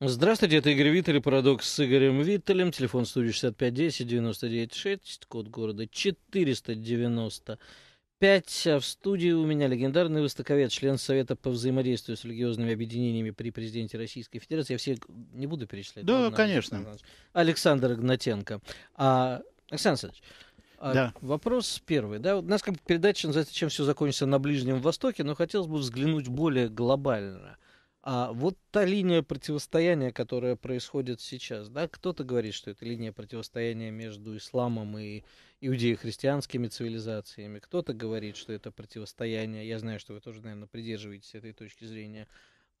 Здравствуйте, это Игорь Виттель, «Парадокс» с Игорем Виттелем. Телефон студии 6510-99-6, код города 495. А в студии у меня легендарный востоковед, член Совета по взаимодействию с религиозными объединениями при президенте Российской Федерации. Я все не буду перечислять. Да, ладно, конечно. Александр Игнатенко. А, Александр Александрович, а да. Вопрос первый. Да, у нас как бы передача называется «Чем все закончится на Ближнем Востоке», но хотелось бы взглянуть более глобально – а вот та линия противостояния, которая происходит сейчас, да, кто-то говорит, что это линия противостояния между исламом и иудео-христианскими цивилизациями, кто-то говорит, что это противостояние, я знаю, что вы тоже, наверное, придерживаетесь этой точки зрения,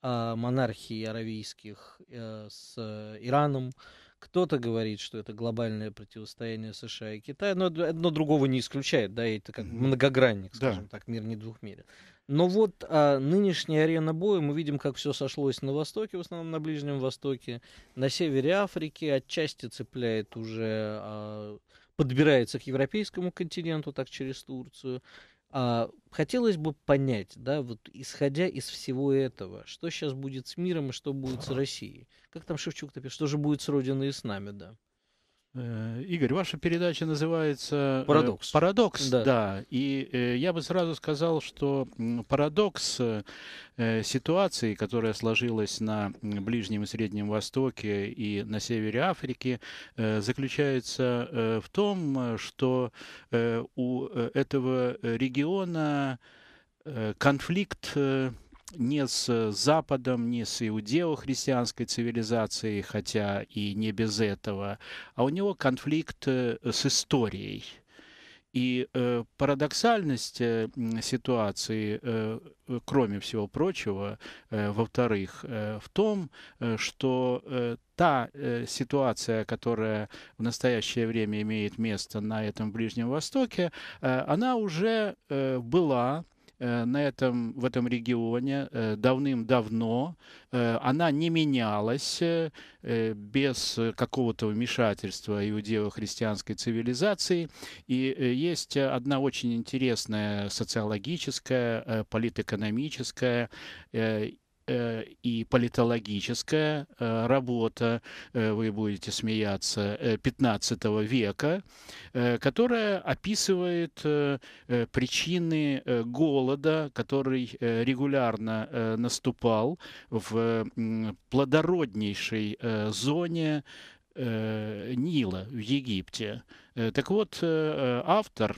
а, монархии аравийских э, с э, Ираном, кто-то говорит, что это глобальное противостояние США и Китая, но одно другого не исключает, да, это как многогранник, скажем да. так, мир не двухмерен. Но вот а, нынешняя арена боя, мы видим, как все сошлось на Востоке, в основном на Ближнем Востоке, на севере Африки, отчасти цепляет уже, а, подбирается к европейскому континенту, так через Турцию. А, хотелось бы понять, да, вот исходя из всего этого, что сейчас будет с миром и что будет с Россией. Как там Шевчук-то пишет, что же будет с Родиной и с нами, да. Э, Игорь, ваша передача называется э, «Парадокс». «Парадокс», да. да. И э, я бы сразу сказал, что парадокс ситуации, которая сложилась на Ближнем и Среднем Востоке и на севере Африки, заключается в том, что у этого региона конфликт не с э, Западом, не с иудео-христианской цивилизацией, хотя и не без этого, а у него конфликт э, с историей. И э, парадоксальность э, ситуации, э, э, кроме всего прочего, э, во-вторых, э, в том, э, что э, та э, ситуация, которая в настоящее время имеет место на этом Ближнем Востоке, э, она уже э, была Э, на этом, в этом регионе э, давным-давно. Э, она не менялась без какого-то вмешательства иудео-христианской цивилизации. И есть одна очень интересная социологическая, политэкономическая Э, и политологическая э, работа, э, вы будете смеяться, 15 века, которая описывает причины голода, который регулярно наступал в плодороднейшей зоне Нила в Египте. Так вот, автор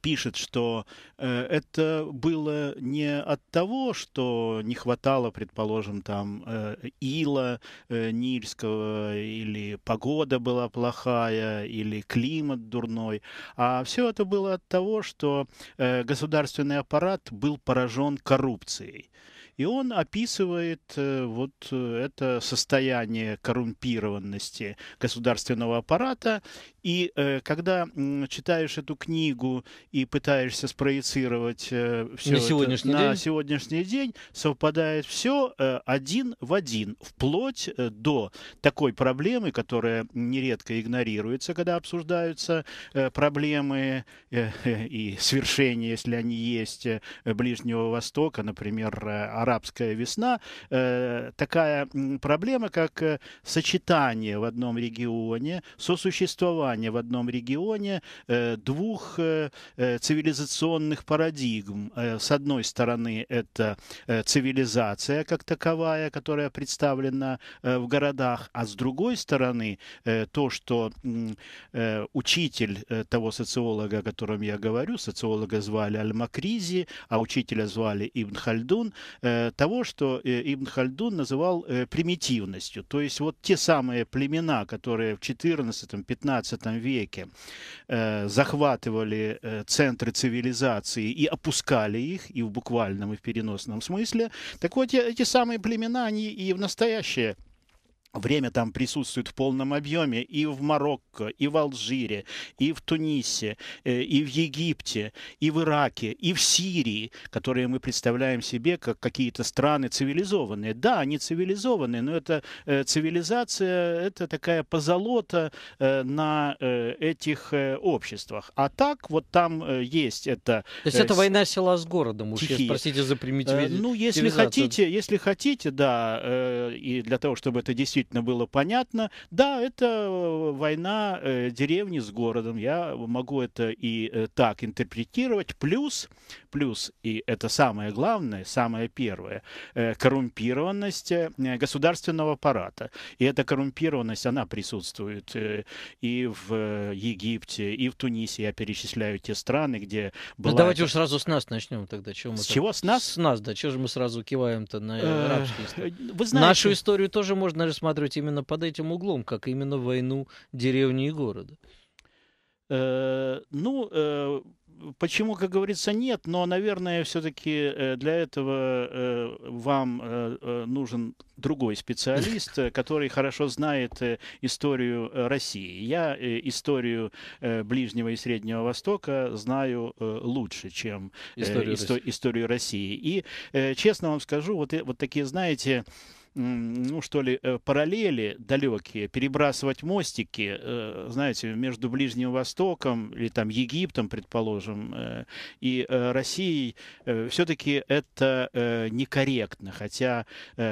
пишет, что э, это было не от того, что не хватало, предположим, там э, ила э, нильского, или погода была плохая, или климат дурной, а все это было от того, что государственный аппарат был поражен коррупцией. И он описывает э, вот э, это состояние коррумпированности государственного аппарата. И э, когда читаешь эту книгу и пытаешься спроецировать все на, сегодняшний, на день? сегодняшний день, совпадает все один в один, вплоть до такой проблемы, которая нередко игнорируется, когда обсуждаются проблемы и свершения, если они есть, Ближнего Востока, например, арабская весна, э, такая проблема, как э, сочетание в одном регионе, сосуществование в одном регионе э, двух цивилизационных парадигм. С одной стороны, это цивилизация как таковая, которая представлена в городах, а с другой стороны, то, что учитель того социолога, о котором я говорю, социолога звали Аль-Макризи, а учителя звали Ибн Хальдун, Э, того, что э, Ибн Хальдун называл э, примитивностью. То есть вот те самые племена, которые в 14-15 веке захватывали центры цивилизации и опускали их, и в буквальном, и в переносном смысле, так вот эти самые племена, они и в настоящее Время там присутствует в полном объеме и в Марокко, и в Алжире, и в Тунисе, э, и в Египте, и в Ираке, и в Сирии, которые мы представляем себе как какие-то страны цивилизованные. Да, они цивилизованные, но это э, цивилизация, это такая позолота э, на этих обществах. А так вот там есть это... То есть это война села с городом, уж тихие. простите за примитивизм. Ну, если хотите, если хотите, да, и для того, чтобы это действительно действительно было понятно. Да, это э, война э, деревни с городом. Я могу это и э, так интерпретировать. Плюс, плюс, и это самое главное, самое первое, коррумпированность государственного аппарата. И эта коррумпированность, она присутствует и в Египте, и в Тунисе. Я перечисляю те страны, где ну, была... Ну, давайте эта... уж сразу с нас начнем тогда. Чего мы с так... чего? С нас? С нас, да. Чего же мы сразу киваем-то на арабские Вы знаете... Нашу историю тоже можно же рассматривать именно под этим углом, как именно войну деревни и города? Э, ну, э, почему, как говорится, нет, но, наверное, все-таки э, для этого вам нужен другой специалист, который хорошо знает историю России. Я историю Ближнего и Среднего Востока знаю лучше, чем историю, исто- России. историю России. И, честно вам скажу, вот, вот такие, знаете, ну что ли, э, параллели далекие, перебрасывать мостики, э, знаете, между Ближним Востоком или там Египтом, предположим, э, и Россией, все-таки это некорректно, хотя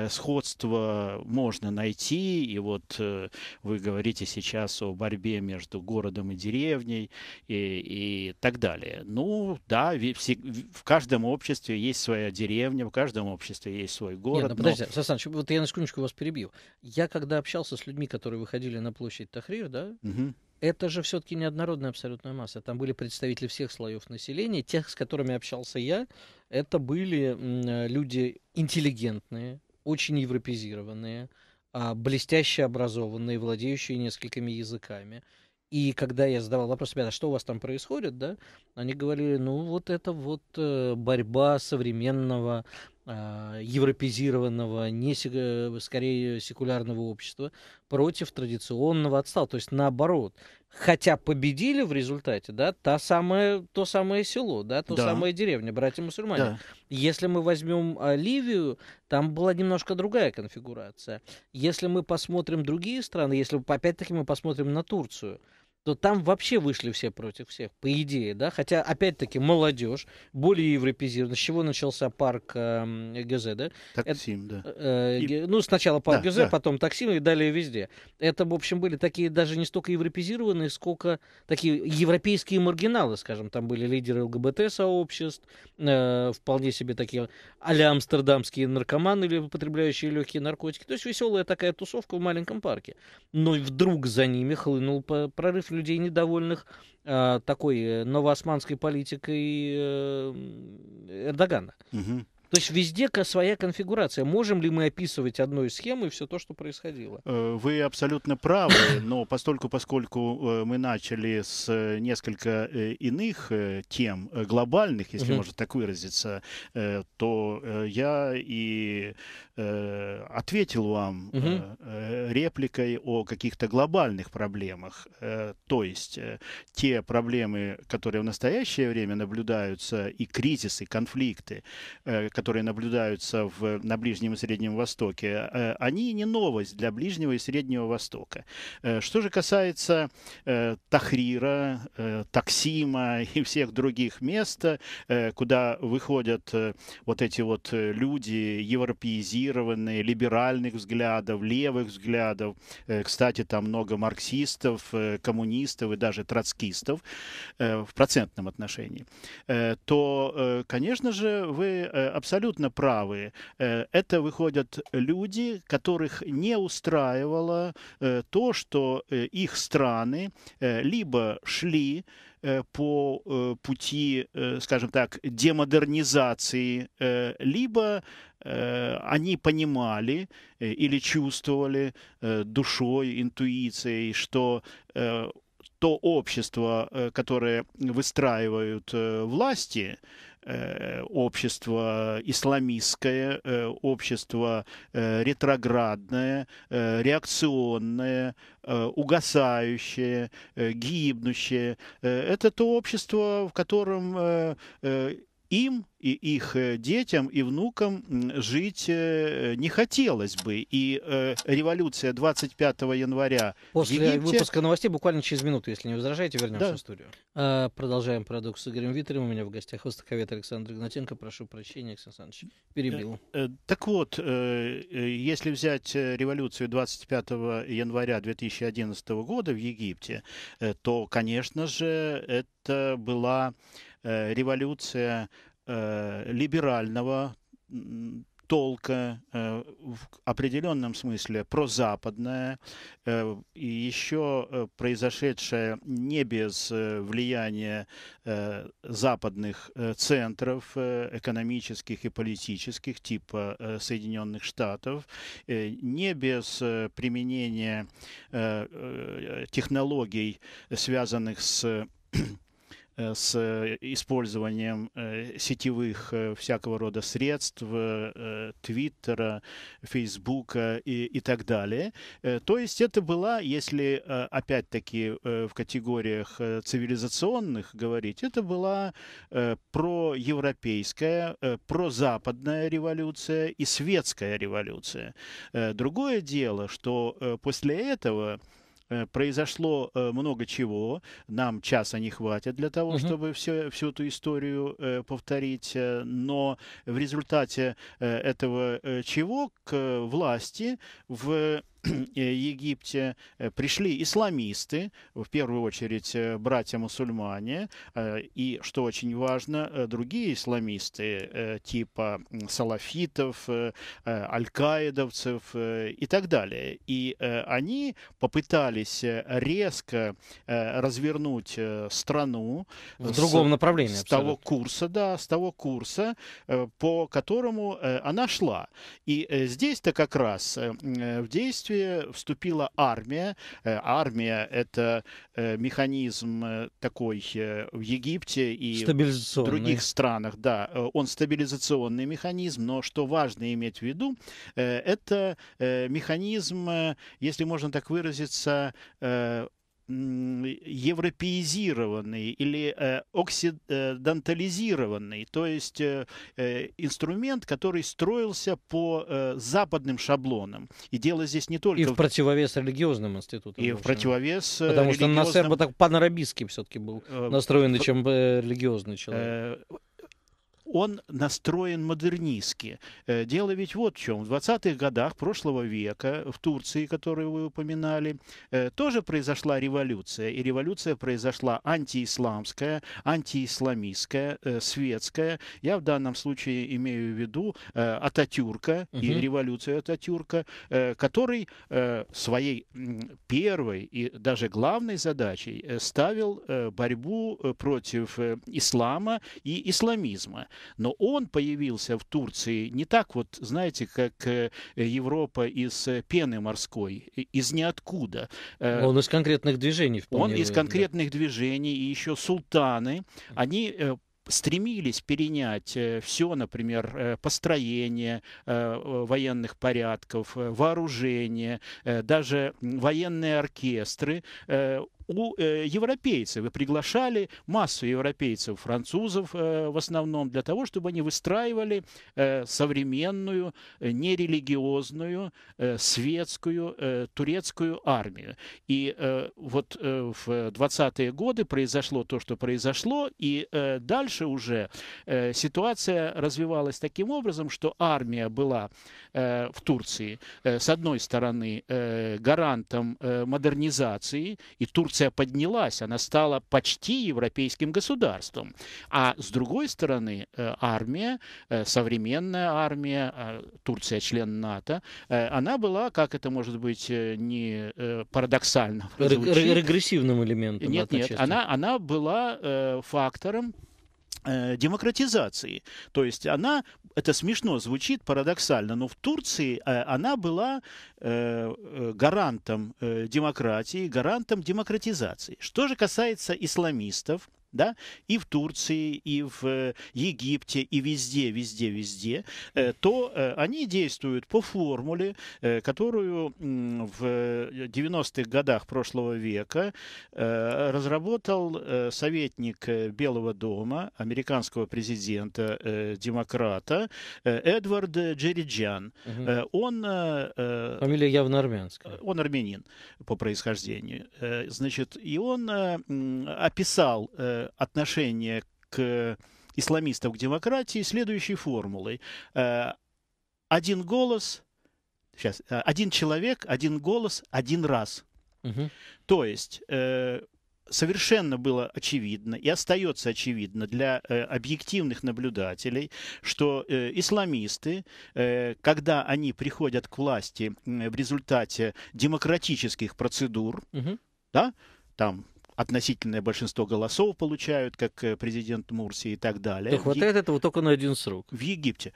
сходство можно найти, и вот вы говорите сейчас о борьбе между городом и деревней и, и так далее. Ну да, в каждом обществе есть своя деревня, в каждом обществе есть свой ну город. Нет, ну, подожди, но... Александр, это я на секундочку вас перебью. Я когда общался с людьми, которые выходили на площадь Тахрир, да, угу. это же все-таки неоднородная абсолютная масса. Там были представители всех слоев населения. Тех, с которыми общался я, это были э, люди интеллигентные, очень европезированные, а, блестяще образованные, владеющие несколькими языками. И когда я задавал вопрос, ребята, что у вас там происходит, да, они говорили, ну вот это вот э, борьба современного а, европезированного, не скорее секулярного общества против традиционного отстал. То есть наоборот. Хотя победили в результате, да, та самая, то самое село, да, то да. самая деревня, братья-мусульмане. Да. Если мы возьмем Ливию, там была немножко другая конфигурация. Если мы посмотрим другие страны, если опять-таки мы посмотрим на Турцию, то там вообще вышли все против всех, по идее, да. Хотя, опять-таки, молодежь, более европезирована. С чего начался парк э, эм, ГЗ, да? Таксим, да. Э, э, ну, сначала парк да, ГЗ, да. потом таксим и далее везде. Это, в общем, были такие даже не столько европезированные, сколько такие европейские маргиналы, скажем. Там были лидеры ЛГБТ-сообществ, э, вполне себе такие а-ля амстердамские наркоманы или употребляющие легкие наркотики. То есть веселая такая тусовка в маленьком парке. Но вдруг за ними хлынул прорыв против людей недовольных а, такой э, новоосманской политикой э, Эрдогана. Угу. То есть везде своя конфигурация. Можем ли мы описывать одной схемой все то, что происходило? Э, вы абсолютно правы, но постольку, поскольку э, мы начали с э, несколько иных тем, глобальных, если угу. можно так выразиться, то я и ответил вам угу. репликой о каких-то глобальных проблемах. То есть те проблемы, которые в настоящее время наблюдаются, и кризисы, конфликты, которые наблюдаются в, на Ближнем и Среднем Востоке, э, они не новость для Ближнего и Среднего Востока. Э, что же касается э, Тахрира, Таксима и всех других мест, куда выходят вот эти вот люди европеизированные, либеральных взглядов, левых взглядов, кстати, там много марксистов, коммунистов и даже троцкистов в процентном отношении, то, конечно же, вы абсолютно абсолютно правы. Э, это выходят люди, которых не устраивало э, то, что э, их страны либо шли по пути, скажем так, демодернизации, либо они понимали или чувствовали душой, интуицией, что то общество, которое выстраивают власти, Э, общество исламистское, э, общество э, ретроградное, реакционное, угасающее, гибнущее. Это то общество, в котором им и их э, детям и внукам жить э, не хотелось бы. И э, революция 25 января После Египте... выпуска новостей буквально через минуту, если не возражаете, вернемся да. в студию. А, продолжаем парадокс с Игорем Витрем. У меня в гостях востоковед Александр Игнатенко. Прошу прощения, Александр Александрович. Перебил. Так вот, если взять революцию 25 января 2011 года в Египте, то, конечно же, это была Э, революция э, либерального толка, э, в определенном смысле прозападная, и еще произошедшая не без влияния западных центров экономических и политических типа Соединенных Штатов, не без применения технологий, связанных с Э, с э, использованием э, сетевых всякого рода средств, Твиттера, Фейсбука и, и так далее. То есть это была, если опять-таки в категориях цивилизационных говорить, это была проевропейская, прозападная революция и светская революция. Другое дело, что после этого Э, произошло э, много чего. Нам часа не хватит для того, угу. чтобы все, всю эту историю э, повторить. Но в результате этого чего к власти в Э, Египте э, пришли исламисты, в первую очередь э, братья-мусульмане, и, что очень важно, другие исламисты типа салафитов, аль-каидовцев и так далее. И они попытались резко развернуть страну в с, другом направлении. С того курса, да, с того курса, по которому она шла. И здесь-то как раз в действии действие вступила армия. Э, армия — это э, механизм э, такой в Египте и в других странах. Да, он стабилизационный механизм, но что важно иметь в виду, это механизм, если можно так выразиться, европеизированный или э, оксидантализированный, э, то есть э, э, инструмент, который строился по э, западным шаблонам. И дело здесь не только... И в, противовес религиозным институтам. И в противовес э, Потому религиозным... что Насер бы так панарабистски все-таки был настроен, чем религиозный человек он настроен модернистски. Э, дело ведь вот в чем. В 20-х годах прошлого века в Турции, которую вы упоминали, э, тоже произошла революция. И революция произошла антиисламская, антиисламистская, э, светская. Я в данном случае имею в виду Ататюрка угу. и революцию Ататюрка, который своей первой и даже главной задачей ставил борьбу против ислама и исламизма но он появился в Турции не так вот, знаете, как э, Европа из э, пены морской, из ниоткуда. Э, он из конкретных движений. Вполне он из конкретных да. движений, и еще султаны, они стремились перенять все, например, построение военных порядков, вооружение, даже военные оркестры у э, европейцев и приглашали массу европейцев, французов э, в основном, для того, чтобы они выстраивали э, современную, э, нерелигиозную, э, светскую, э, турецкую армию. И э, вот э, в 20-е годы произошло то, что произошло, и э, дальше уже э, ситуация развивалась таким образом, что армия была э, в Турции, э, с одной стороны, э, гарантом э, модернизации, и Турция Турция поднялась, она стала почти европейским государством. А с другой стороны, э, армия, э, современная армия, а, Турция член НАТО, э, она была, как это может быть не парадоксально, звучит, регрессивным элементом. Нет, нет, она, она была фактором Э, демократизации. То есть она, это смешно звучит, парадоксально, но в Турции э, она была э, гарантом демократии, гарантом демократизации. Что же касается исламистов, да, и в Турции, и в э, Египте, и везде, везде, везде, э, то э, они действуют по формуле, которую в 90-х годах прошлого века разработал советник Белого дома, американского президента, демократа Эдвард Джериджан. Угу. Он... Фамилия явно армянская. Он армянин по происхождению. Значит, и он описал отношение к исламистов к демократии следующей формулой. Э, один голос, сейчас, э, один человек, один голос, один раз. Угу. То есть э, совершенно было очевидно и остается очевидно для э, объективных наблюдателей, что э, исламисты, э, когда они приходят к власти в результате демократических процедур, угу. да, там относительное большинство голосов получают, как э, президент Мурси и так далее. Да хватает Егип... этого только на один срок. В Египте.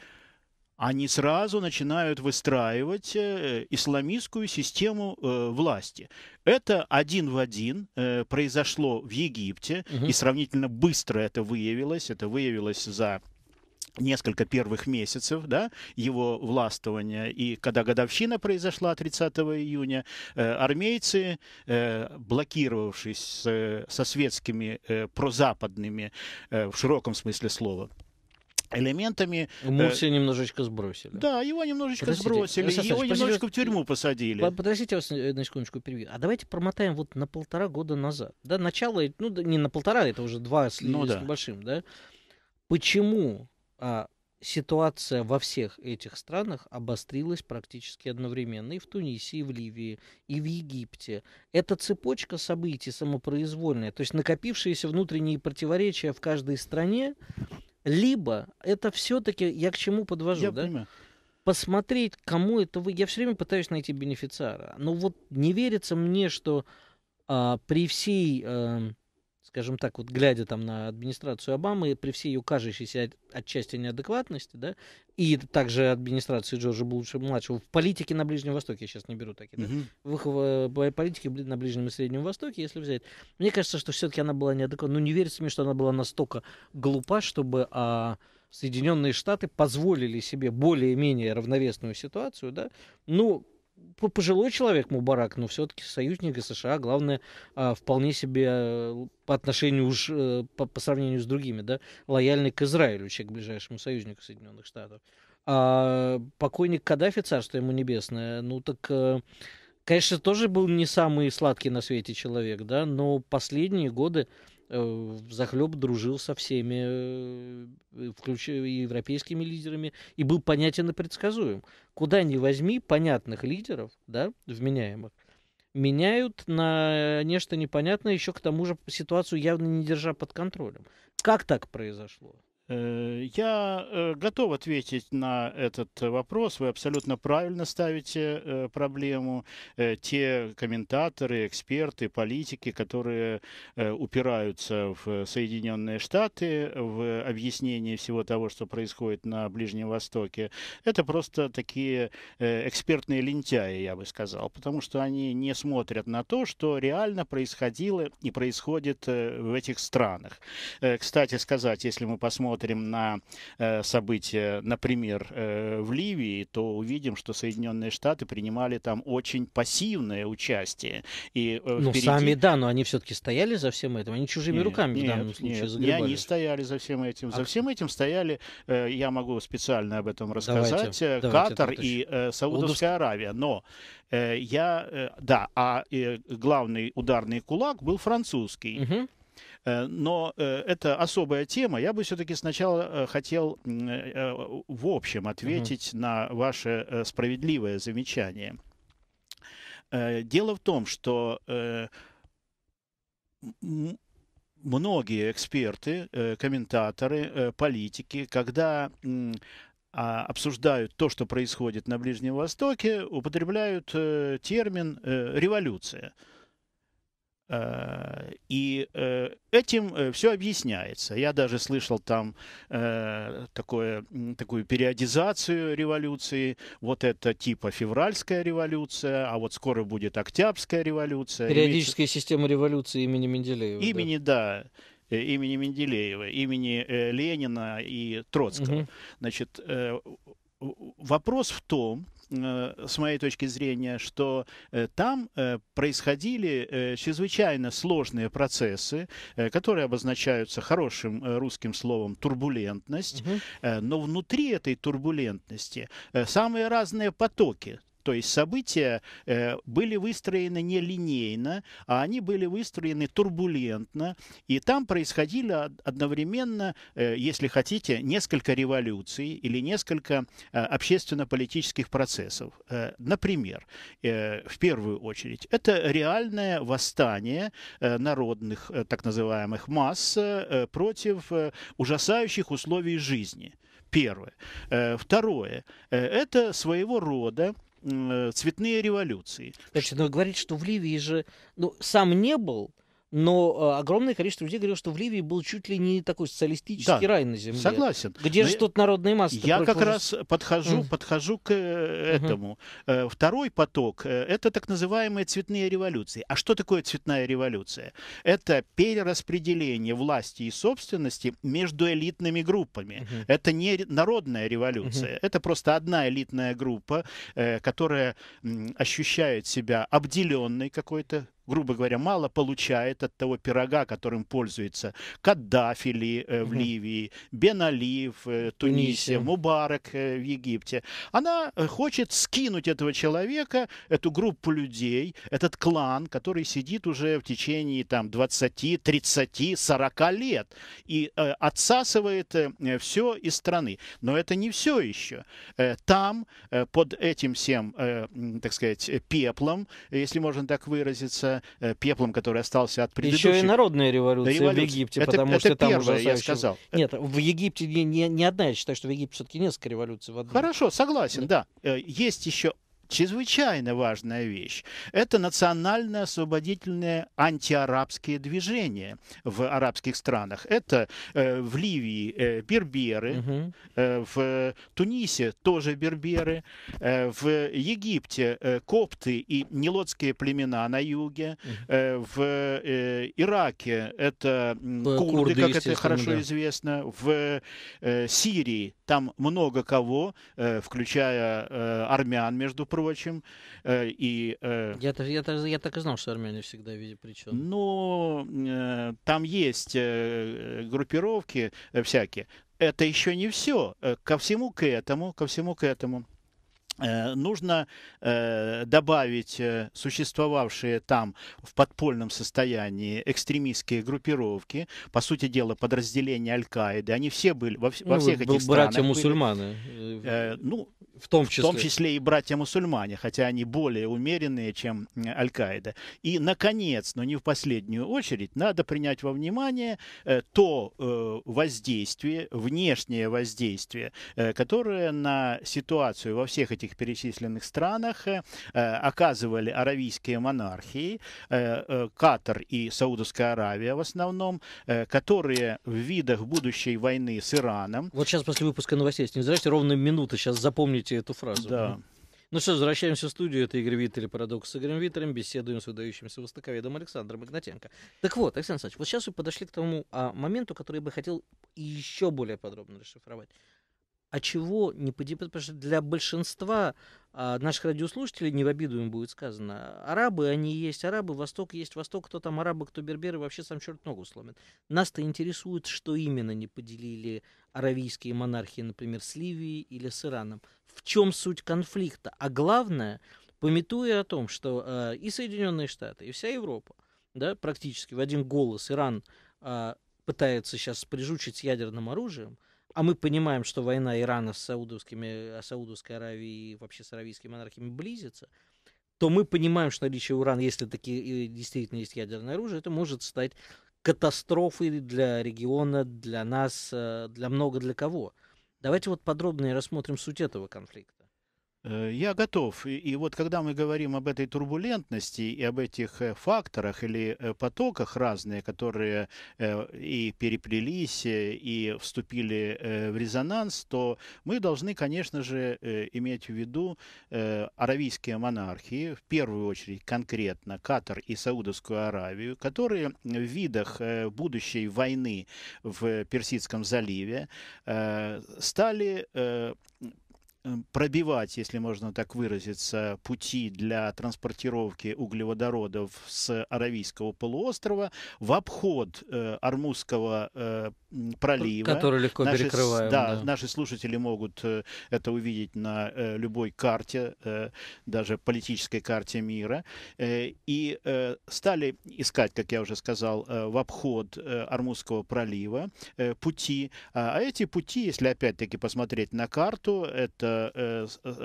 Они сразу начинают выстраивать э, исламистскую систему э, власти. Это один в один произошло в Египте, угу. и сравнительно быстро это выявилось. Это выявилось за несколько первых месяцев да, его властвования. И когда годовщина произошла 30 июня, э, армейцы, э, блокировавшись э, со светскими э, прозападными, э, в широком смысле слова, элементами... Мурсию э, немножечко сбросили. Да, его немножечко подождите, сбросили, его Александр, немножечко вас, в тюрьму посадили. Подождите, вас э, на секундочку перебью. А давайте промотаем вот на полтора года назад. Да, начало, ну не на полтора, это уже два с, ну, с да. небольшим, да? Почему а, ситуация во всех этих странах обострилась практически одновременно. И в Тунисе, и в Ливии, и в Египте. эта цепочка событий самопроизвольная. То есть накопившиеся внутренние противоречия в каждой стране, либо это все-таки, я к чему подвожу, я да? Понимаю. Посмотреть, кому это вы. Я все время пытаюсь найти бенефициара. Но вот не верится мне, что а, при всей... А, скажем так, вот глядя там на администрацию Обамы, при всей ее кажущейся от, отчасти неадекватности, да, и также администрации Джорджа Булша-младшего, в политике на Ближнем Востоке, я сейчас не беру такие, да, в их политике на Ближнем и Среднем Востоке, если взять, мне кажется, что все-таки она была неадекватна, ну, не верится мне, что она была настолько глупа, чтобы... А, Соединенные Штаты позволили себе более-менее равновесную ситуацию, да, ну, пожилой человек Мубарак, но все-таки союзник США, главное, а, вполне себе э, по отношению уж, э, по, по сравнению с другими, да, лояльный к Израилю, человек к ближайшему союзнику Соединенных Штатов. А покойник Каддафи, царство ему небесное, ну так, э, конечно, тоже был не самый сладкий на свете человек, да, но последние годы Э, в захлеб дружил со всеми, э, включая э, европейскими лидерами, и был понятен и предсказуем. Куда ни возьми понятных лидеров, да, вменяемых, меняют на нечто непонятное, еще к тому же ситуацию явно не держа под контролем. Как так произошло? Э, я э, готов ответить на этот вопрос. Вы абсолютно правильно ставите э, проблему. Те комментаторы, эксперты, политики, которые упираются в Соединенные Штаты, в объяснение всего того, что происходит на Ближнем Востоке, это просто такие экспертные лентяи, я бы сказал, потому что они не смотрят на то, что реально происходило и происходит в этих странах. Кстати сказать, если мы посмотрим посмотрим на э, события, например, э, в Ливии, то увидим, что Соединенные Штаты принимали там очень пассивное участие. И э, ну, впереди... сами, да, но они все-таки стояли за всем этим. Они чужими нет, руками нет, в данном случае нет, загребали. Не они стояли за всем этим. А... За всем этим стояли, я могу специально об этом рассказать, давайте, Катар давайте, и э, Саудовская Удов... Аравия. Но э, я, э, да, а э, главный ударный кулак был французский. Угу. Э, но э, это особая тема. Я бы все-таки сначала э, хотел в общем ответить угу. на ваше справедливое замечание. Дело в том, что многие эксперты, комментаторы, политики, когда а, обсуждают то, что происходит на Ближнем Востоке, употребляют термин «революция». Э, и э, этим э, все объясняется. Я даже слышал там такое, такую периодизацию революции. Вот это типа февральская революция, а вот скоро будет октябрьская революция. Периодическая Имеется... система революции имени Менделеева. Имени, да. да имени Менделеева, имени Ленина и Троцкого. Угу. Значит, вопрос в том, Э, с моей точки зрения, что э, там э, происходили чрезвычайно сложные процессы, которые обозначаются хорошим русским словом турбулентность, угу. но внутри этой турбулентности самые разные потоки. То есть события э, были выстроены не линейно, а они были выстроены турбулентно. И там происходили одновременно, э, если хотите, несколько революций или несколько э, общественно-политических процессов. Э, например, э, в первую очередь, это реальное восстание э, народных э, так называемых масс э, против э, ужасающих условий жизни. Первое. Э, второе. Э, это своего рода Э, цветные революции. Значит, но говорит, что в Ливии же, ну, сам не был, но э, огромное количество людей говорило, что в Ливии был чуть ли не такой социалистический да, рай на земле. Согласен. Где но же тут народные массы? Я против... как раз подхожу, mm. подхожу к э, этому. Mm-hmm. Второй поток – это так называемые цветные революции. А что такое цветная революция? Это перераспределение власти и собственности между элитными группами. Mm-hmm. Это не народная революция. Mm-hmm. Это просто одна элитная группа, которая ощущает себя обделенной какой-то грубо говоря, мало получает от того пирога, которым пользуется Каддафи э, в Ливии, Бен Али э, в э, Тунисе, Мубарак э, в Египте. Она э, хочет скинуть этого человека, эту группу людей, этот клан, который сидит уже в течение там, 20, 30, 40 лет и э, отсасывает э, э все из страны. Но это не все еще. Э, там э, под этим всем, э, так сказать, пеплом, если можно так выразиться, Э, пеплом, который остался от предыдущих. Еще и народная революция, революция. в Египте, это, потому это что первое, там уже... я сказал. Э, Нет, в Египте не, не, не одна, я считаю, что в Египте все-таки несколько революций в одной. Хорошо, согласен, да. да. Э, есть еще чрезвычайно важная вещь. Это национальное освободительное антиарабские движения в арабских странах. Это э, в Ливии э, берберы, угу. э, в Тунисе тоже берберы, э, в Египте э, копты и нилотские племена на юге, э, в э, Ираке это курды, курды как это хорошо да. известно, в э, Сирии там много кого, э, включая э, армян, между прочим, прочим. Э, и, э, я, я, я так и знал, что армяне всегда видят причем. Но э, там есть группировки всякие. Это еще не все. Ко всему к этому, ко всему к этому – Э, нужно э, добавить э, существовавшие там в подпольном состоянии экстремистские группировки, по сути дела подразделения Аль-Каиды, они все были во, во ну, всех этих странах. Братья мусульманы. Были, э, ну, в том, числе. в том числе и братья мусульмане, хотя они более умеренные, чем Аль-Каида. И, наконец, но не в последнюю очередь, надо принять во внимание э, то э, воздействие, внешнее воздействие, э, которое на ситуацию во всех этих этих перечисленных странах э, оказывали аравийские монархии, э, э, Катар и Саудовская Аравия в основном, которые в видах будущей войны с Ираном. Вот сейчас после выпуска новостей, не знаете, ровно минута, сейчас запомните эту фразу. Да. Ну что, возвращаемся в студию. Это Игорь Виттель, «Парадокс» с Игорем Виттелем. Беседуем с выдающимся востоковедом Александром Игнатенко. Так вот, Александр Александрович, вот сейчас вы подошли к тому а, моменту, который я бы хотел еще более подробно расшифровать а чего не поделиться, потому что для большинства а, наших радиослушателей, не в обиду им будет сказано, арабы, они есть арабы, Восток есть Восток, кто там арабы, кто берберы, вообще сам черт ногу сломит. Нас-то интересует, что именно не поделили аравийские монархии, например, с Ливией или с Ираном. В чем суть конфликта? А главное, пометуя о том, что э, и Соединенные Штаты, и вся Европа, да, практически в один голос Иран э, пытается сейчас прижучить с ядерным оружием – а мы понимаем, что война Ирана с саудовскими, э, Саудовской Аравией и вообще с аравийскими монархиями близится, то мы понимаем, что наличие урана, если такие э, действительно есть ядерное оружие, это может стать катастрофой для региона, для нас, э, для много для кого. Давайте вот подробнее рассмотрим суть этого конфликта. Э, я готов. И, вот когда мы говорим об этой турбулентности и об этих э, факторах или э, потоках разные, которые и переплелись, и вступили в резонанс, то мы должны, конечно же, иметь в виду аравийские монархии, в первую очередь конкретно Катар и Саудовскую Аравию, которые в видах будущей войны в Персидском заливе стали Э, пробивать, если можно так выразиться, пути для транспортировки углеводородов с Аравийского полуострова в обход э, Армузского э, пролива. Которые легко наши, перекрываем. Да, да, наши слушатели могут э, это увидеть на э, любой карте, э, даже политической карте мира. И стали искать, как я уже сказал, в обход Армузского пролива пути. А, а эти пути, если опять-таки посмотреть на карту, это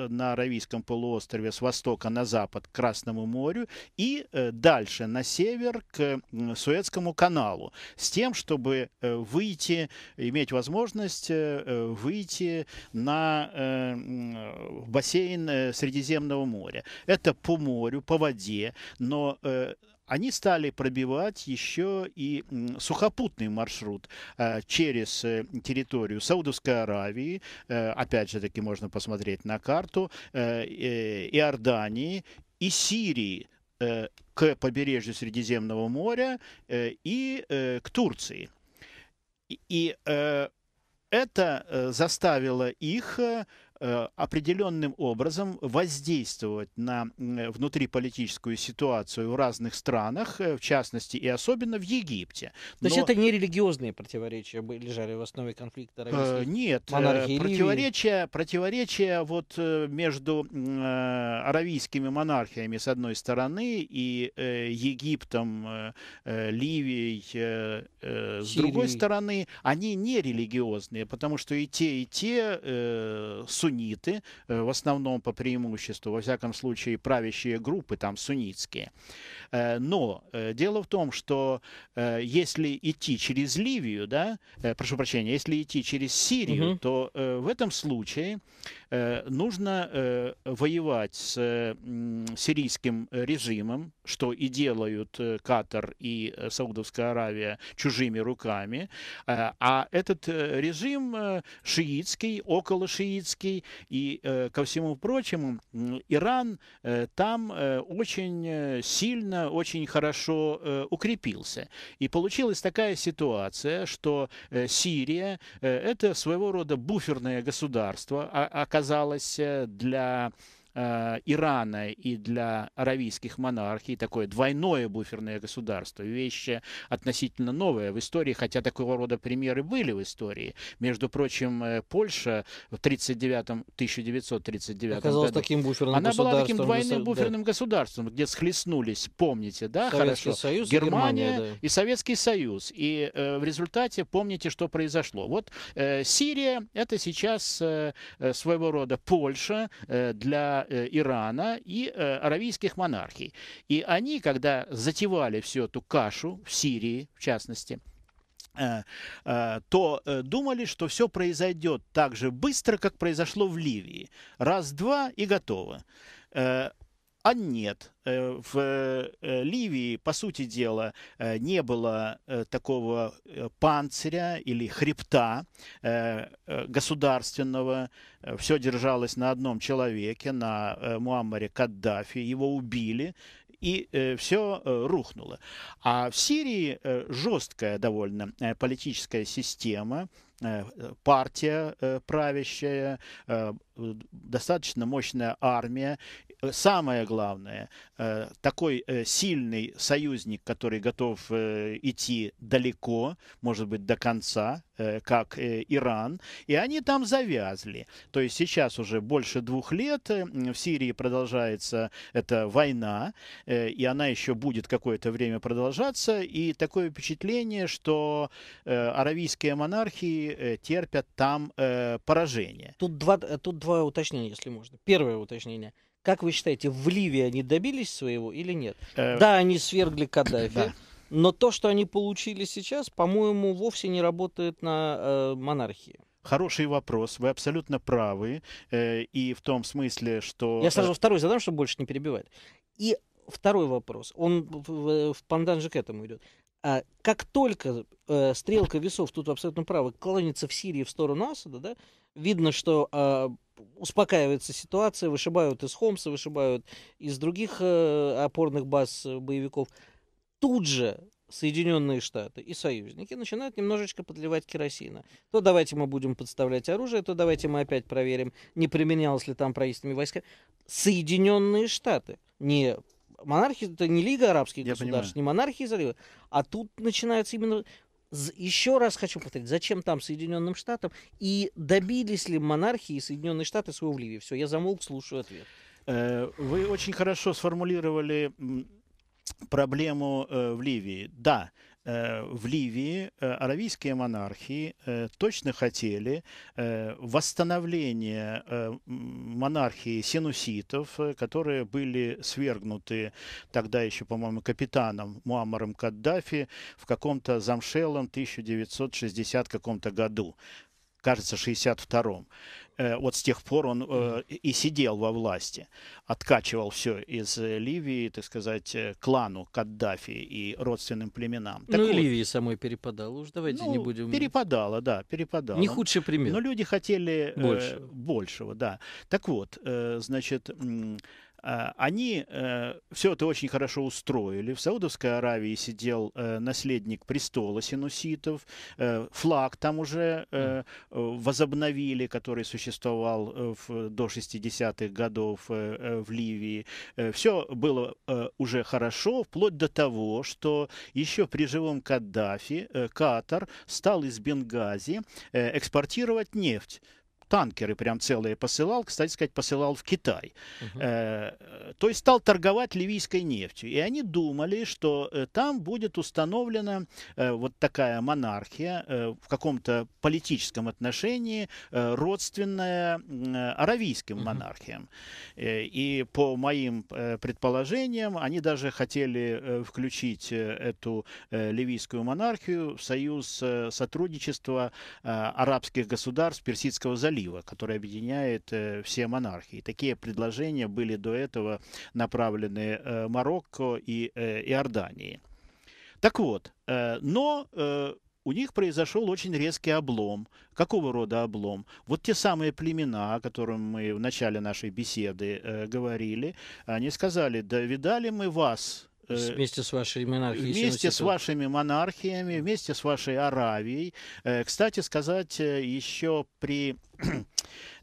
на Аравийском полуострове с востока на запад к Красному морю и дальше на север к Суэцкому каналу, с тем, чтобы выйти выйти, иметь возможность э, э, выйти на э, бассейн Средиземного моря. Это по морю, по воде, но они стали пробивать еще и сухопутный маршрут через территорию Саудовской Аравии, опять же таки можно посмотреть на карту, Иордании и Сирии к побережью Средиземного моря и к Турции. И, э, это э, заставило их э, Э, определенным образом воздействовать на внутриполитическую ситуацию в разных странах, э, в частности и особенно в Египте. Но... То есть это не религиозные противоречия лежали в основе конфликта? Э, нет, э, противоречия, противоречия вот между аравийскими монархиями с одной стороны и Египтом, Ливией с другой стороны, они не религиозные, потому что и те, и те э, сунниты, э, в основном по преимуществу, во всяком случае, правящие группы там суннитские. Э, но э, дело в том, что э, если идти через Ливию, да, прошу прощения, если идти через Сирию, угу. то в этом случае нужно воевать с сирийским режимом, что и делают Катар и Саудовская Аравия чужими руками. А этот режим шиитский, околошиитский и ко всему прочему, Иран там очень сильно Украина очень хорошо э, укрепился. И получилась такая ситуация, что э, Сирия э, это своего рода буферное государство а, оказалось э, для Э, Ирана и для аравийских монархий, такое двойное буферное государство, вещи относительно новые в истории, хотя такого рода примеры были в истории. Между прочим, э, Польша в 39 1939 Оказалось году, таким буферным она была таким двойным буферным да. государством, где схлестнулись, помните, да, Советский хорошо, Союз, Германия, Германия да. и Советский Союз. И э, в результате помните, что произошло. Вот э, Сирия это сейчас э, э, своего рода Польша э, для Э, Ирана и э, аравийских монархий. И они, когда затевали всю эту кашу в Сирии, в частности, э, то думали, что все произойдет так же быстро, как произошло в Ливии. Раз-два и готово а нет, э, в э, Ливии, по сути дела, э, не было такого панциря или хребта государственного. Все держалось на одном человеке, на Муаммаре Каддафи. Его убили, и э, все э, рухнуло. А в Сирии э, жесткая довольно э, политическая система, партия правящая, достаточно мощная армия. Э, самое главное, э, такой э, сильный союзник, который готов идти далеко, может быть, до конца, как Иран. И они там завязли. То есть сейчас уже больше двух лет в Сирии продолжается эта война, и она еще будет какое-то время продолжаться. И такое впечатление, что аравийские монархии терпят там поражение. Тут два, тут два Два уточнения, если можно. Первое уточнение. Как вы считаете, в Ливии они добились своего или нет? Э... Да, они свергли Каддафи. Да. Но то, что они получили сейчас, по-моему, вовсе не работает на э, монархии. Хороший вопрос, вы абсолютно правы, э, и в том смысле, что... Я э, сразу второй задам, чтобы больше не перебивать. И второй вопрос, он в, в, в панданже к этому идет. А как только э, стрелка весов, тут абсолютно право, клонится в Сирии в сторону Асада, да, видно, что э, успокаивается ситуация, вышибают из Хомса, вышибают из других э, опорных баз боевиков. Тут же Соединенные Штаты и союзники начинают немножечко подливать керосина. То давайте мы будем подставлять оружие, то давайте мы опять проверим, не применялось ли там правительственными войсками Соединенные Штаты, не Монархии это не Лига арабских Я государств, понимаю. не монархии залива, а тут начинаются именно еще раз хочу повторить, зачем там Соединенным Штатам и добились ли монархии и Соединенные Штаты своего влияния? Все, я замолк, слушаю ответ. Э, вы очень хорошо сформулировали проблему э, в Ливии. Да, Э, в Ливии э, аравийские монархии э, точно хотели восстановления монархии синуситов, которые были свергнуты тогда еще, по-моему, капитаном Муаммаром Каддафи в каком-то замшелом 1960 каком-то году кажется, 62-м. Э, вот с тех пор он э, и сидел во власти, откачивал все из э, Ливии, так сказать, клану Каддафи и родственным племенам. Так ну вот, и Ливии самой перепадало уж, давайте ну, не будем... Перепадало, да, перепадало. Не худший пример. Но люди хотели большего, большего да. Так вот, значит, а, они э, все это очень хорошо устроили. В Саудовской Аравии сидел э, наследник престола синуситов. Э, флаг там уже возобновили, который существовал в, до 60-х годов в Ливии. Все было уже хорошо, вплоть до того, что еще при живом Каддафи Катар стал из Бенгази экспортировать нефть танкеры прям целые посылал, кстати сказать, посылал в Китай. Угу. Э, то есть стал торговать ливийской нефтью. И они думали, что э, там будет установлена э, вот такая монархия э, в каком-то политическом отношении, э, родственная э, аравийским угу. монархиям. Э, и по моим э, предположениям, они даже хотели э, включить э, эту э, ливийскую монархию в союз э, сотрудничества э, арабских государств Персидского залива пролива, который объединяет э, все монархии. Такие предложения были до этого направлены э, Марокко и э, Иордании. Так вот, но у них произошел очень резкий облом. Какого рода облом? Вот те самые племена, о которых мы в начале нашей беседы э, говорили, они сказали, да видали мы вас, Э, вместе с вашими монархиями. Вместе с вашими монархиями, вместе с вашей Аравией. Э, кстати сказать, э, еще при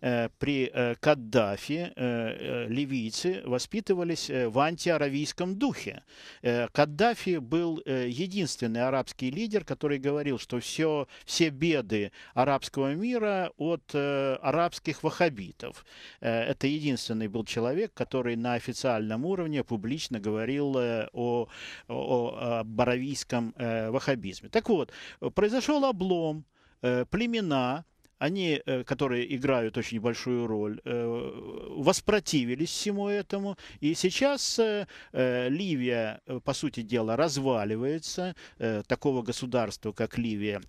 Э, при э, Каддафе э, ливийцы воспитывались в антиаравийском духе. Каддафи был единственный арабский лидер, который говорил, что все, все беды арабского мира от арабских ваххабитов. Это единственный был человек, который на официальном уровне публично говорил о, о, о баравийском ваххабизме. Так вот, произошел облом, племена они, э, которые играют очень большую роль, э, воспротивились всему этому. И сейчас э, Ливия, по сути дела, разваливается. Такого государства, как Ливия,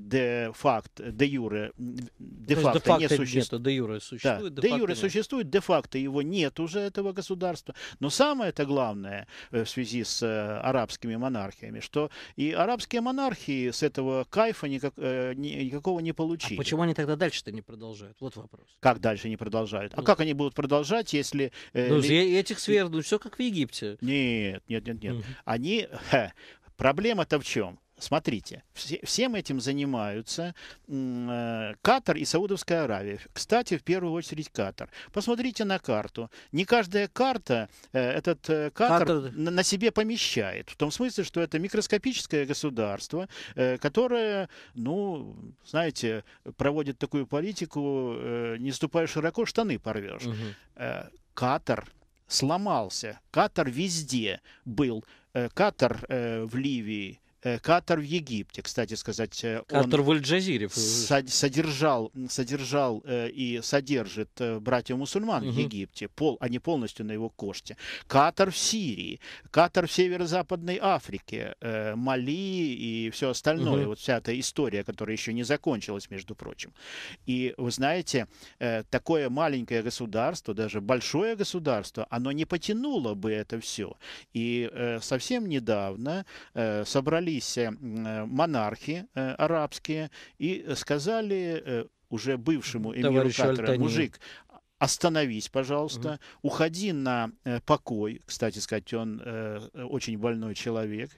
де-факт, де-юре, де-факто не существует. Де-юре существует, да, де-юре существует, де-факто его нет уже, этого государства. Но самое это главное в связи с арабскими монархиями, что и арабские монархии с этого кайфа никак, никакого не а получили. А почему они тогда дальше-то не продолжают? Вот вопрос. Как дальше не продолжают? А ну, как они будут продолжать, если... Э, ну, ли... этих свергнут, все как в Египте. Нет, нет, нет, нет. Угу. Они... проблема-то в чем? Смотрите, всем этим занимаются э, Катар и Саудовская Аравия. Кстати, в первую очередь Катар. Посмотрите на карту. Не каждая карта э, этот э, Катар, Катар... На, себе помещает. В том смысле, что это микроскопическое государство, которое, ну, знаете, проводит такую политику, не ступая широко, штаны порвешь. Угу. Катар сломался. Катар везде был. Катар в Ливии Э, катар в Египте, кстати сказать. Э, катар в Аль-Джазире. Содержал, содержал э, и содержит братьев-мусульман угу. в Египте. Пол, они полностью на его коште. Катар в Сирии. Катар в Северо-Западной Африке. Мали и все остальное. Угу. Вот вся эта история, которая еще не закончилась, между прочим. И вы знаете, такое маленькое государство, даже большое государство, оно не потянуло бы это все. И совсем недавно собрали собрались э, э, монархи э, арабские и сказали уже бывшему эмиру Катара, мужик, остановись, пожалуйста, угу. уходи на покой, кстати сказать, он очень больной человек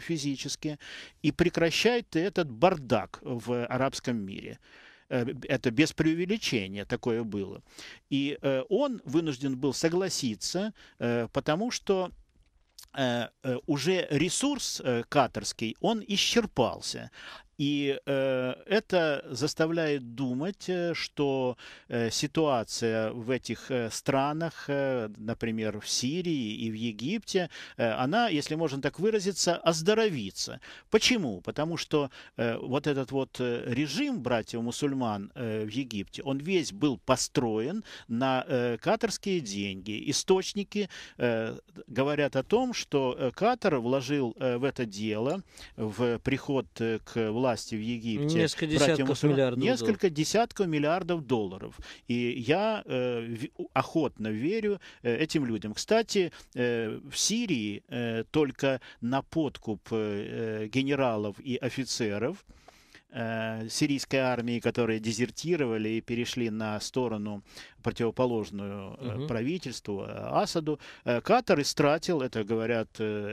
физически, и прекращай ты этот бардак в арабском мире это без преувеличения такое было. И он вынужден был согласиться, потому что Э, э, уже ресурс э, катарский, он исчерпался. И э, это заставляет думать, э, что э, ситуация в этих э, странах, э, например, в Сирии и в Египте, э, она, если можно так выразиться, оздоровится. Почему? Потому что э, вот этот вот э, режим братьев-мусульман э, в Египте, он весь был построен на э, катарские деньги. Источники э, говорят о том, что э, Катар вложил э, в это дело, в приход к власти, власти в Египте. Несколько десятков мусульман, миллиардов Несколько десятков миллиардов долларов. И я э, охотно верю э, этим людям. Кстати, э, в Сирии э, только на подкуп э, э генералов и офицеров э, сирийской армии, которые дезертировали и перешли на сторону противоположную угу. правительству э, Асаду. Э, Катар истратил, это говорят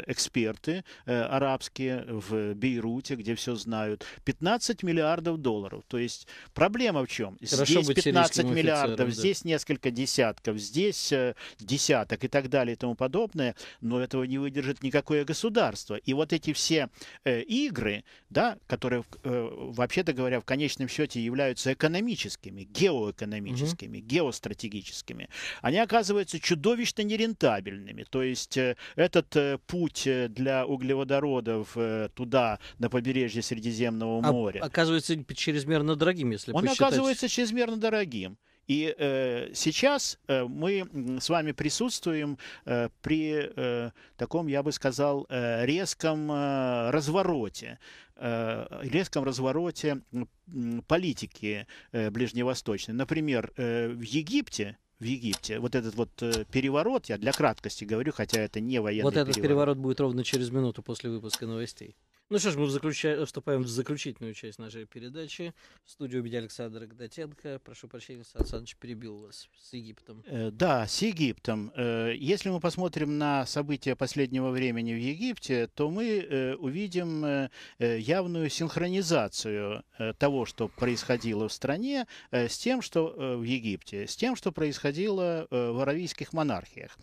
эксперты арабские в Бейруте, где все знают, 15 миллиардов долларов. То есть проблема в чем? Хорошо здесь 15 миллиардов, да. здесь несколько десятков, здесь десяток и так далее и тому подобное, но этого не выдержит никакое государство. И вот эти все игры, да, которые, вообще-то говоря, в конечном счете являются экономическими, геоэкономическими, угу. геостратегическими, стратегическими, они оказываются чудовищно нерентабельными. То есть э, этот э, путь э, для углеводородов туда, на побережье Средиземного моря... А, оказывается чрезмерно дорогим, если Он посчитать... оказывается чрезмерно дорогим. И э, сейчас э, мы с вами присутствуем э, при э, таком, я бы сказал, э, резком э, развороте Э, резком развороте политики э, ближневосточной. Например, э, в Египте в Египте. Вот этот вот переворот, я для краткости говорю, хотя это не военный переворот. Вот этот переворот. переворот будет ровно через минуту после выпуска новостей. Ну что ж, мы заключа... вступаем в заключительную часть нашей передачи. В студию у меня Александр Гнатенко. Прошу прощения, Александр Александрович перебил вас с Египтом. Э, да, с Египтом. Э, если мы посмотрим на события последнего времени в Египте, то мы э, увидим явную синхронизацию того, что происходило в стране, с тем, что в Египте, с тем, что происходило в аравийских монархиях.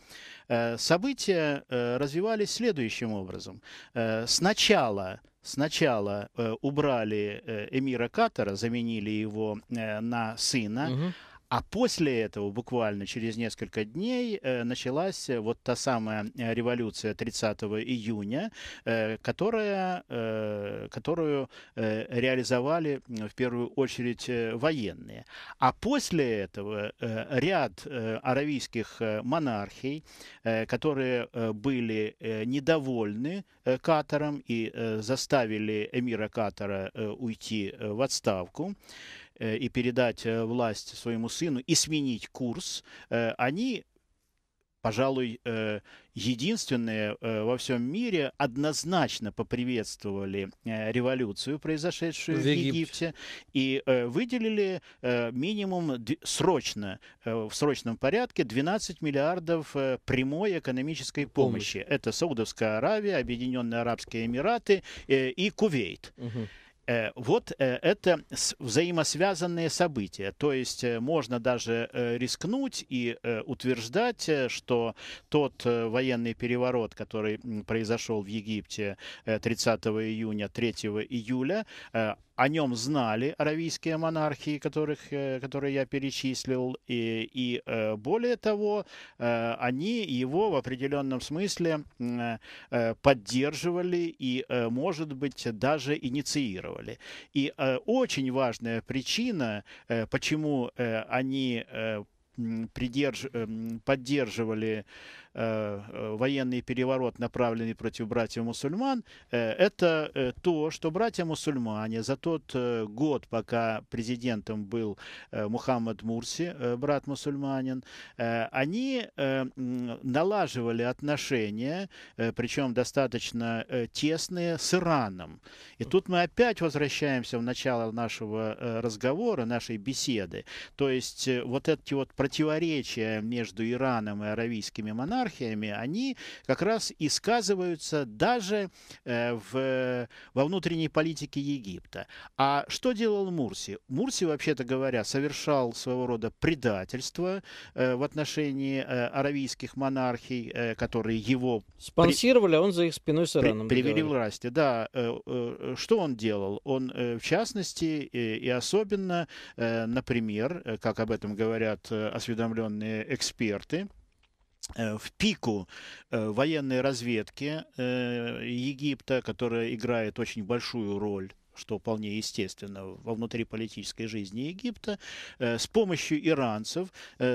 Э, события э, развивались следующим образом. Э, сначала сначала э, убрали э, эмира Катара, заменили его э, на сына. Угу. А после этого, буквально через несколько дней, э, началась э, вот та самая э, революция 30 июня, которая, которую реализовали в первую очередь военные. А после этого ряд аравийских монархий, которые были недовольны Катаром и заставили эмира Катара уйти в отставку, Э, и передать э, власть своему сыну и сменить курс, э, они пожалуй, единственные во всем мире однозначно поприветствовали революцию, произошедшую в, в Египте, и выделили минимум срочно, в срочном порядке 12 миллиардов прямой экономической помощи. Помощь. Это Саудовская Аравия, Объединенные Арабские Эмираты и Кувейт. Угу. Э, вот э, это взаимосвязанные события. То есть э, можно даже рискнуть и утверждать, что тот военный переворот, который произошел в Египте 30 июня, 3 июля, о нем знали аравийские монархии, которых, э, которые я перечислил, и, и э, более того, э, они его в определенном смысле поддерживали и, может быть, даже инициировали. И очень важная причина, почему они придерж... Эм, поддерживали э, э, военный переворот, направленный против братьев мусульман, э, это то, что братья мусульмане за тот год, пока президентом был Мухаммад Мурси, брат мусульманин, они налаживали отношения, причем достаточно тесные, с Ираном. И тут мы опять возвращаемся в начало нашего разговора, нашей беседы. То есть вот эти вот противоречия между Ираном и аравийскими монархиями, они как раз и сказываются даже э, в, во внутренней политике Египта. А что делал Мурси? Мурси, вообще-то говоря, совершал своего рода предательство э, в отношении э, аравийских монархий, которые его... Спонсировали, при... а он за их спиной с Ираном. При... Привели власти, да. Что он делал? Он, в частности, и особенно, например, как об этом говорят осведомленные эксперты, э, в пику э, военной разведки э, Египта, которая играет очень большую роль что вполне естественно, во внутриполитической жизни Египта, с помощью иранцев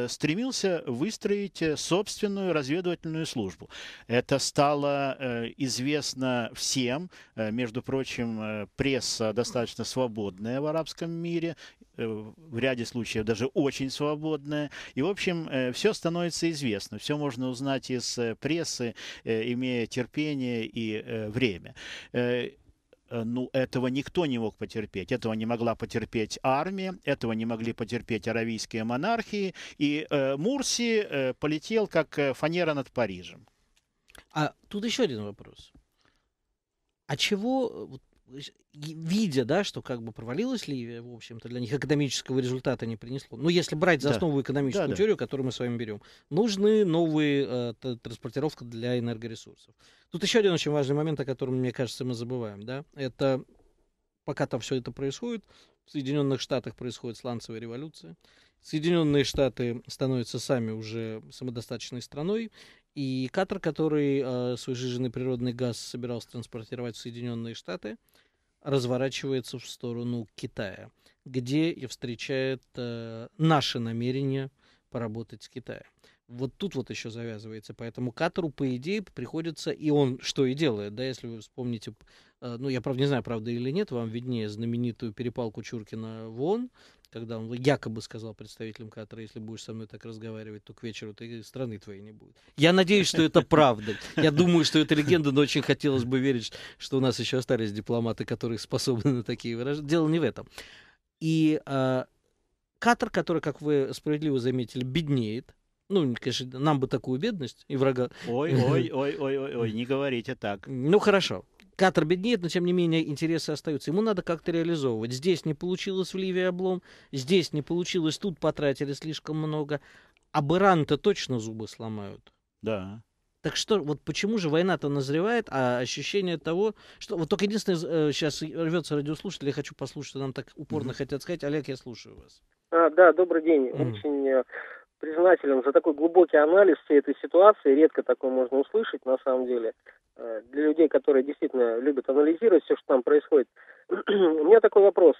стремился выстроить собственную разведывательную службу. Это стало известно всем, между прочим, пресса достаточно свободная в арабском мире, Э, в ряде случаев даже очень свободная. И, в общем, э, все становится известно. Все можно узнать из э, прессы, имея терпение и время ну, этого никто не мог потерпеть. Этого не могла потерпеть армия, этого не могли потерпеть аравийские монархии. И э, Мурси э, полетел как фанера над Парижем. А тут еще один вопрос. А чего, вот видя, да, что как бы провалилась Ливия, в общем-то, для них экономического результата не принесло. Ну, если брать за основу да. экономическую да, теорию, да. которую мы с вами берем, нужны новые э, транспортировка для энергоресурсов. Тут еще один очень важный момент, о котором, мне кажется, мы забываем, да, это пока там все это происходит, в Соединенных Штатах происходит сланцевая революция. Соединенные Штаты становятся сами уже самодостаточной страной, и Катар, который э, свой жиженный природный газ собирался транспортировать в Соединенные Штаты, разворачивается в сторону Китая, где и встречает э, наше намерение поработать с Китаем. Вот тут вот еще завязывается. Поэтому Катару, по идее, приходится, и он что и делает, да, если вы вспомните Э, ну, я, правда, не знаю, правда или нет, вам виднее знаменитую перепалку Чуркина в ООН, когда он якобы сказал представителям Катара, если будешь со мной так разговаривать, то к вечеру ты, страны твоей не будет. Я надеюсь, что это правда. Я думаю, что это легенда, но очень хотелось бы верить, что у нас еще остались дипломаты, которые способны на такие выражения. Дело не в этом. И а, Катар, который, как вы справедливо заметили, беднеет, ну, конечно, нам бы такую бедность и врага. Ой, ой, ой, ой, ой, ой, не говорите так. Ну хорошо. Катар беднеет, но тем не менее интересы остаются. Ему надо как-то реализовывать. Здесь не получилось в Ливии облом, здесь не получилось, тут потратили слишком много. А Иран-то точно зубы сломают. Да. Так что, вот почему же война-то назревает, а ощущение того, что... Вот только единственное, сейчас э, рвется радиослушатель, я хочу послушать, что нам так упорно mm-hmm. хотят сказать. Олег, я слушаю вас. А, да, добрый день. Mm-hmm. Очень э, признателен за такой глубокий анализ всей этой ситуации. Редко такое можно услышать, на самом деле. Э, для людей, которые действительно любят анализировать все, что там происходит. У меня такой вопрос.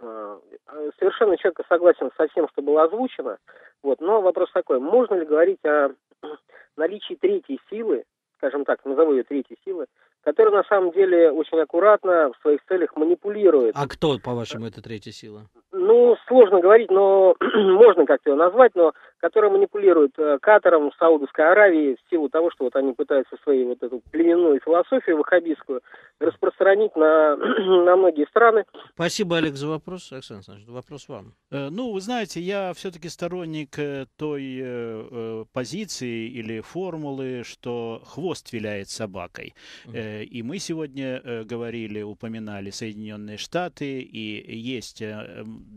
Э, а, совершенно четко согласен со всем, что было озвучено. Вот, но вопрос такой. Можно ли говорить о наличии третьей силы, скажем так, назову ее третьей силы, который на самом деле очень аккуратно в своих целях манипулирует. А кто, по-вашему, эта третья сила? Ну, сложно говорить, но можно как-то его назвать, но которые манипулируют э, Катаром, Саудовской Аравии в силу того, что вот они пытаются свою вот эту племенную философию ваххабистскую распространить на, на многие страны. Спасибо, Олег, за вопрос. Александр Александрович, вопрос вам. Э, ну, вы знаете, я все-таки сторонник э, той э, позиции или формулы, что хвост виляет собакой. Mm-hmm. И мы сегодня говорили, упоминали Соединенные Штаты, и есть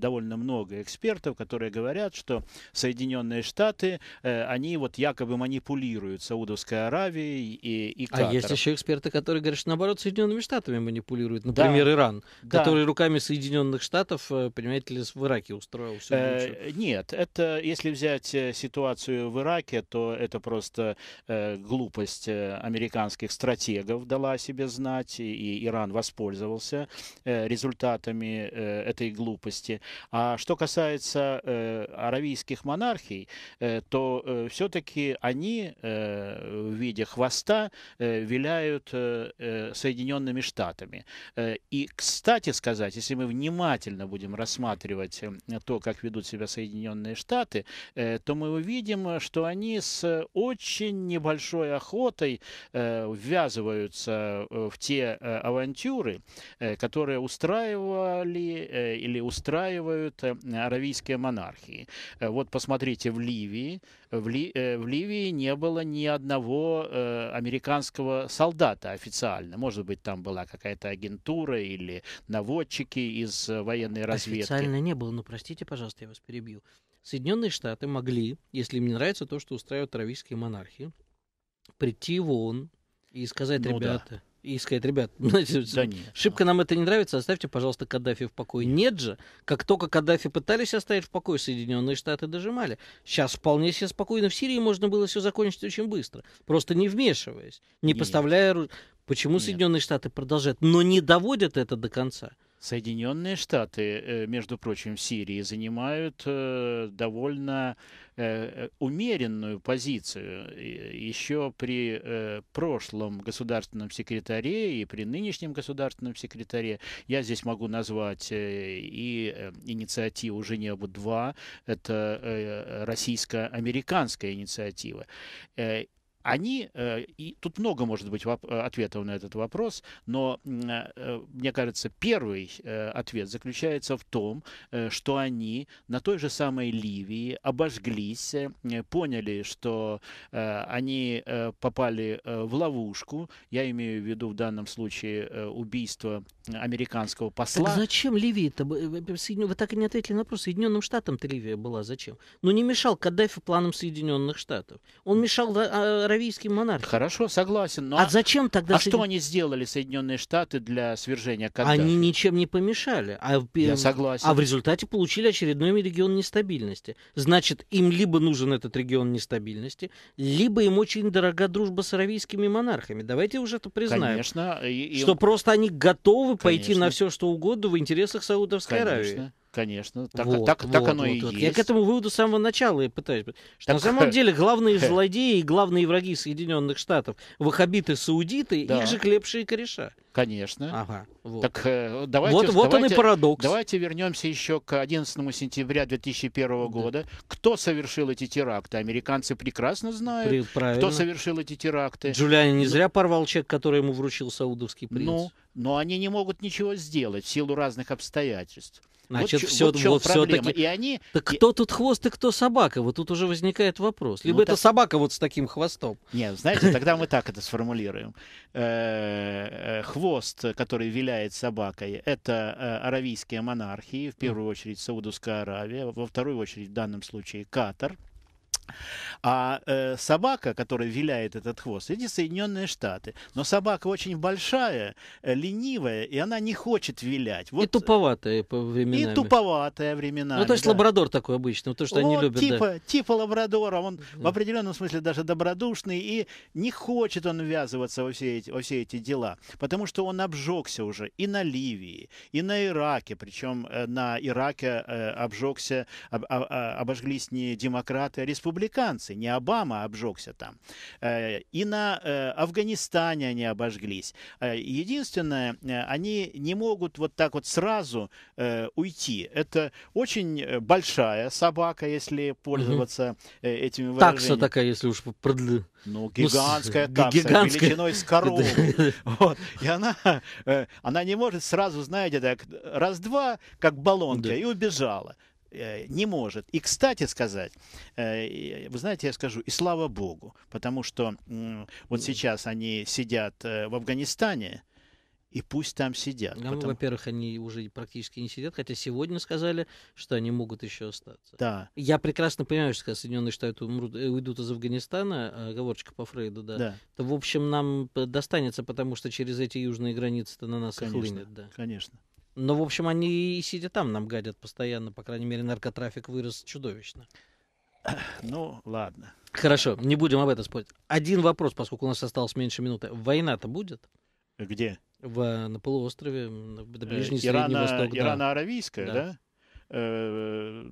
довольно много экспертов, которые говорят, что Соединенные Соединенные Штаты, э, они вот якобы манипулируют Саудовской Аравией и, и Катаром. А есть еще эксперты, которые говорят, что наоборот Соединенными Штатами манипулируют. Например, да. Иран, да. который руками Соединенных Штатов, э, понимаете ли, в Ираке устроил все э, Нет, это если взять э, ситуацию в Ираке, то это просто э, глупость американских стратегов дала о себе знать, и, и Иран воспользовался э, результатами э, этой глупости. А что касается э, аравийских монархий, Э, то э, все-таки они э, в виде хвоста виляют Соединенными Штатами. И, кстати сказать, если мы внимательно будем рассматривать то, как ведут себя Соединенные Штаты, то мы увидим, что они с очень небольшой охотой ввязываются в те авантюры, которые устраивали или устраивают аравийские монархии. Вот посмотрите, в Ливии, в, Ли, э, в Ливии не было ни одного э, американского солдата официально. Может быть, там была какая-то агентура или наводчики из э, военной разведки. Официально не было, но простите, пожалуйста, я вас перебью. Соединенные Штаты могли, если им не нравится то, что устраивают аравийские монархи, прийти в ООН и сказать, ну, ребята... Да и сказать, ребят, значит, да шибко да. нам это не нравится, оставьте, пожалуйста, Каддафи в покое. Нет. нет же, как только Каддафи пытались оставить в покое, Соединенные Штаты дожимали. Сейчас вполне себе спокойно в Сирии можно было все закончить очень быстро, просто не вмешиваясь, не нет. поставляя... Почему нет. Соединенные Штаты продолжают, но не доводят это до конца? Соединенные Штаты, э, между прочим, в Сирии занимают э, довольно э, умеренную позицию. Еще при прошлом государственном секретаре и при нынешнем государственном секретаре я здесь могу назвать и инициативу Женеву-2, это российско-американская инициатива они, э, и тут много может быть э, ответов на этот вопрос, но, э, мне кажется, первый ответ заключается в том, что они на той же самой Ливии обожглись, поняли, что они попали в ловушку, я имею в виду в данном случае убийство американского посла. Так зачем Ливии-то? Вы так и не ответили на вопрос. Соединенным Штатам-то Ливия была зачем? Ну не мешал Каддафи планам Соединенных Штатов. Он мешал югославийским монархиям. Хорошо, согласен. Но... А, а зачем тогда... А Соедин... что они сделали, Соединенные Штаты, для свержения Каддафи? Они ничем не помешали. А... Я согласен. А в результате получили очередной регион нестабильности. Значит, им либо нужен этот регион нестабильности, либо им очень дорога дружба с аравийскими монархами. Давайте уже это признаем. Конечно. И, и... Что просто они готовы Конечно. пойти на все, что угодно в интересах Саудовской Конечно. Аравии. Конечно, так, вот, так, вот, так оно вот, и вот. есть. Я к этому выводу с самого начала и пытаюсь. Что так... На самом деле главные злодеи и главные враги Соединенных Штатов, вахабиты, саудиты, да. их же клепшие кореша. Конечно. Ага, вот. Так э, давайте, вот, вот давайте, он и парадокс. Давайте вернемся еще к 11 сентября 2001 года. Да. Кто совершил эти теракты? Американцы прекрасно знают, правильно. кто совершил эти теракты. Джулиани не ну зря порвал чек, который ему вручил саудовский принц. Ну, но они не могут ничего сделать в силу разных обстоятельств. Значит, вот, все, вот вот все-таки... И они... Так кто тут хвост и кто собака? Вот тут уже возникает вопрос. Либо ну, это так... собака вот с таким хвостом. Нет, знаете, тогда мы так это сформулируем. Э, э, хвост, который виляет собакой, это э, аравийские монархии, в первую очередь Саудовская Аравия, во вторую очередь в данном случае Катар. А э, собака, которая виляет этот хвост, эти Соединенные Штаты. Но собака очень большая, э, ленивая, и она не хочет вилять. Вот, э, и туповатая по временам. И туповатая времена. Ну, то есть да. лабрадор такой обычный, то, что вот, они любят. Типа, да. типа лабрадора, он да. в определенном смысле даже добродушный, и не хочет он ввязываться во все, эти, во все эти дела, потому что он обжегся уже и на Ливии, и на Ираке, причем э, на Ираке э, обжегся, об, об, обожглись не демократы, а республиканцы республиканцы, не Обама обжегся там. Э, и на э, Афганистане они обожглись. Э, единственное, они не могут вот так вот сразу уйти. Это очень большая собака, если пользоваться угу. этими выражениями. Такса такая, если уж продли... Ну, ну гигантская ну, такса, гигантская... величиной с корову. вот. И она, она не может сразу, знаете, так раз-два, как баллонка, да. и убежала. Э, не может. И, кстати сказать, э, вы знаете, я скажу, и слава богу, потому что вот сейчас они сидят э, в Афганистане, и пусть там сидят. Ну, потому... во-первых, они уже практически не сидят, хотя сегодня сказали, что они могут еще остаться. Да. Я прекрасно понимаю, что когда Соединенные Штаты умрут, уйдут из Афганистана, оговорочка по Фрейду, да, да, то, в общем, нам достанется, потому что через эти южные границы-то на нас конечно, и хлынет. Да. Конечно. Но, в общем, они и сидя там нам гадят постоянно. По крайней мере, наркотрафик вырос чудовищно. Ну, ладно. Хорошо, не будем об этом спорить. Один вопрос, поскольку у нас осталось меньше минуты. Война-то будет? Где? В, на полуострове, на э, ближний Ирана, Средний Восток. Ирано-Аравийская, да? да? Э,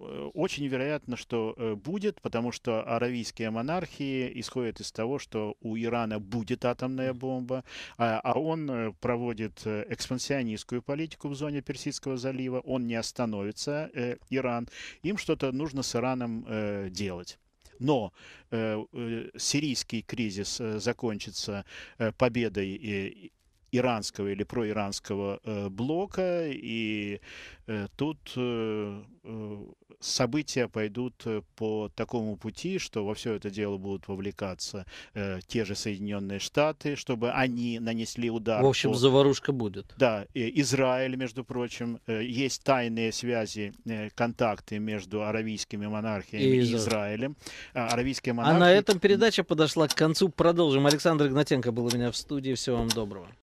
Э, очень вероятно, что э, будет, потому что аравийские монархии исходят из того, что у Ирана будет атомная бомба, а, а он э, проводит экспансионистскую политику в зоне Персидского залива, он не остановится, Иран. Им что-то нужно с Ираном делать. Но э, э, сирийский кризис э, закончится э, победой иранского или проиранского э, блока, и э, тут э, э события пойдут э, по такому пути, что во все это дело будут вовлекаться э, те же Соединенные Штаты, чтобы они нанесли удар. В общем, по... заварушка будет. Да, Израиль, между прочим, э, есть тайные связи, э, контакты между аравийскими монархиями и, и Израилем. А, аравийские монархии... А на этом передача подошла к концу. Продолжим. Александр Игнатенко был у меня в студии. Всего вам доброго.